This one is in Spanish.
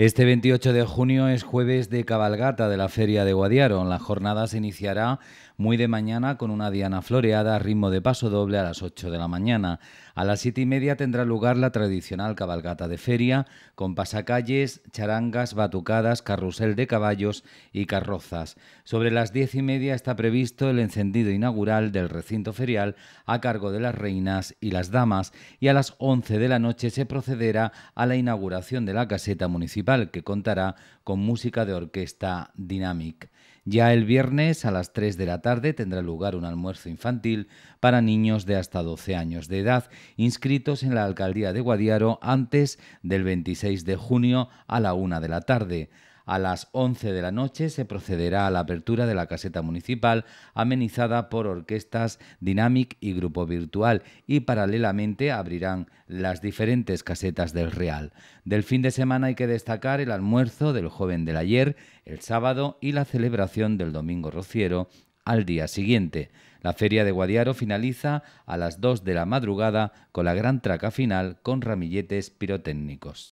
Este 28 de junio es jueves de cabalgata de la Feria de Guadiaro. La jornada se iniciará muy de mañana con una diana floreada a ritmo de paso doble a las 8 de la mañana. A las 7 y media tendrá lugar la tradicional cabalgata de feria con pasacalles, charangas, batucadas, carrusel de caballos y carrozas. Sobre las 10 y media está previsto el encendido inaugural del recinto ferial a cargo de las reinas y las damas y a las 11 de la noche se procederá a la inauguración de la caseta municipal que contará con música de orquesta Dynamic. Ya el viernes a las 3 de la tarde tendrá lugar un almuerzo infantil para niños de hasta 12 años de edad inscritos en la alcaldía de Guadiaro antes del 26 de junio a la 1 de la tarde. A las 11 de la noche se procederá a la apertura de la caseta municipal amenizada por orquestas Dynamic y Grupo Virtual y paralelamente abrirán las diferentes casetas del Real. Del fin de semana hay que destacar el almuerzo del joven del ayer, el sábado y la celebración del domingo rociero al día siguiente. La feria de Guadiaro finaliza a las 2 de la madrugada con la gran traca final con ramilletes pirotécnicos.